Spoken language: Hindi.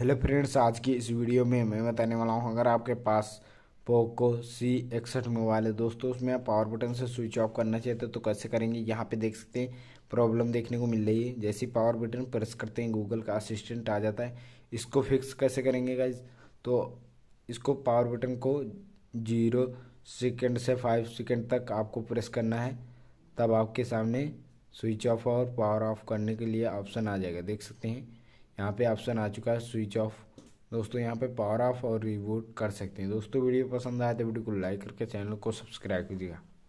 हेलो फ्रेंड्स आज की इस वीडियो में मैं बताने वाला हूँ अगर आपके पास पोको सी इकसठ मोबाइल है दोस्तों उसमें आप पावर बटन से स्विच ऑफ करना चाहते हो तो कैसे करेंगे यहाँ पे देख सकते हैं प्रॉब्लम देखने को मिल रही है जैसे पावर बटन प्रेस करते हैं गूगल का असिस्टेंट आ जाता है इसको फिक्स कैसे करेंगे गाइज तो इसको पावर बटन को जीरो सेकेंड से फाइव सेकेंड तक आपको प्रेस करना है तब आपके सामने स्विच ऑफ और पावर ऑफ करने के लिए ऑप्शन आ जाएगा देख सकते हैं यहाँ पे ऑप्शन आ चुका है स्विच ऑफ दोस्तों यहाँ पे पावर ऑफ और रिबूट कर सकते हैं दोस्तों वीडियो पसंद आए तो वीडियो को लाइक करके चैनल को सब्सक्राइब कीजिएगा